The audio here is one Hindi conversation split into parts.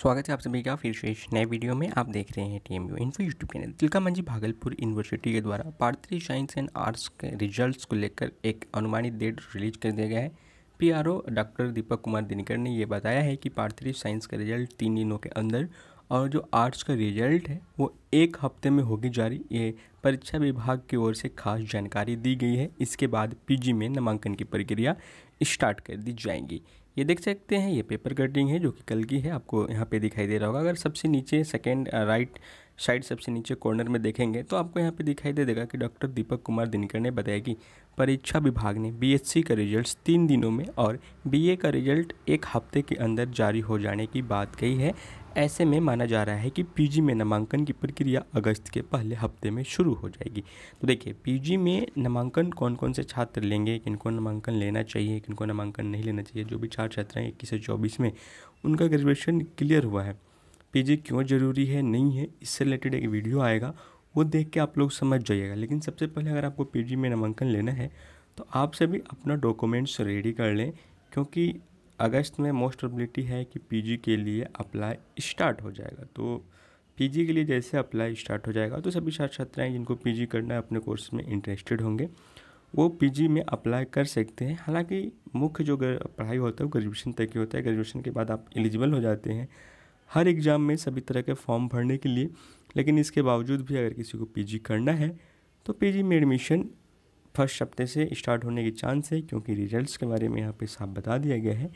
स्वागत है आप सभी का फिर से इस नए वीडियो में आप देख रहे हैं T M U info YouTube channel Tilka Manjhi Bhagalpur university के द्वारा भारतीय साइंस एंड आर्ट्स के रिजल्ट्स को लेकर एक अनुमानित डेट रिलीज कर दिया गया है पीआरओ डॉक्टर दीपक कुमार दिनकर ने यह बताया है कि भारतीय साइंस का रिजल्ट तीन दिनों के अंदर और जो आर्ट्स का रिजल्ट है वो एक हफ्ते में होगी जारी ये परीक्षा विभाग की ओर से खास जानकारी दी गई है इसके बाद पीजी में नामांकन की प्रक्रिया स्टार्ट कर दी जाएगी ये देख सकते हैं ये पेपर कटिंग है जो कि कल की है आपको यहाँ पे दिखाई दे रहा होगा अगर सबसे नीचे सेकेंड राइट uh, साइड सबसे नीचे कॉर्नर में देखेंगे तो आपको यहाँ पे दिखाई दे देगा कि डॉक्टर दीपक कुमार दिनकर ने बताया कि परीक्षा विभाग ने बीएससी का रिजल्ट तीन दिनों में और बीए का रिजल्ट एक हफ्ते के अंदर जारी हो जाने की बात कही है ऐसे में माना जा रहा है कि पीजी में नामांकन की प्रक्रिया अगस्त के पहले हफ्ते में शुरू हो जाएगी तो देखिए पीजी में नामांकन कौन कौन से छात्र लेंगे किनको नामांकन लेना चाहिए किनको नामांकन नहीं लेना चाहिए जो भी चार छात्र हैं इक्कीस से चौबीस में उनका ग्रेजुएशन क्लियर हुआ है पेज क्यों ज़रूरी है नहीं है इससे रिलेटेड एक वीडियो आएगा वो देख के आप लोग समझ जाइएगा लेकिन सबसे पहले अगर आपको पी में नामांकन लेना है तो आप सभी अपना डॉक्यूमेंट्स रेडी कर लें क्योंकि अगस्त में मोस्ट अबिलिटी है कि पीजी के लिए अप्लाई स्टार्ट हो जाएगा तो पीजी के लिए जैसे अप्लाई स्टार्ट हो जाएगा तो सभी छात्र छात्राएँ जिनको पी करना है अपने कोर्स में इंटरेस्टेड होंगे वो पी में अप्लाई कर सकते हैं हालांकि मुख्य जो पढ़ाई होता है वो ग्रेजुएशन तक ही होता है ग्रेजुएशन के बाद आप एलिजिबल हो जाते हैं हर एग्ज़ाम में सभी तरह के फॉर्म भरने के लिए लेकिन इसके बावजूद भी अगर किसी को पीजी करना है तो पीजी में एडमिशन फर्स्ट हफ्ते से स्टार्ट होने के चांस है क्योंकि रिजल्ट्स के बारे में यहाँ पे साफ बता दिया गया है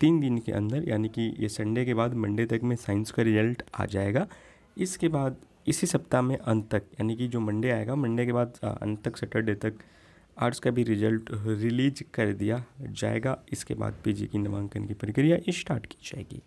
तीन दिन के अंदर यानी कि ये संडे के बाद मंडे तक में साइंस का रिजल्ट आ जाएगा इसके बाद इसी सप्ताह में अंत तक यानी कि जो मंडे आएगा मंडे के बाद अंत तक सैटरडे तक आर्ट्स का भी रिजल्ट रिलीज कर दिया जाएगा इसके बाद पीजी की नामांकन की प्रक्रिया स्टार्ट की जाएगी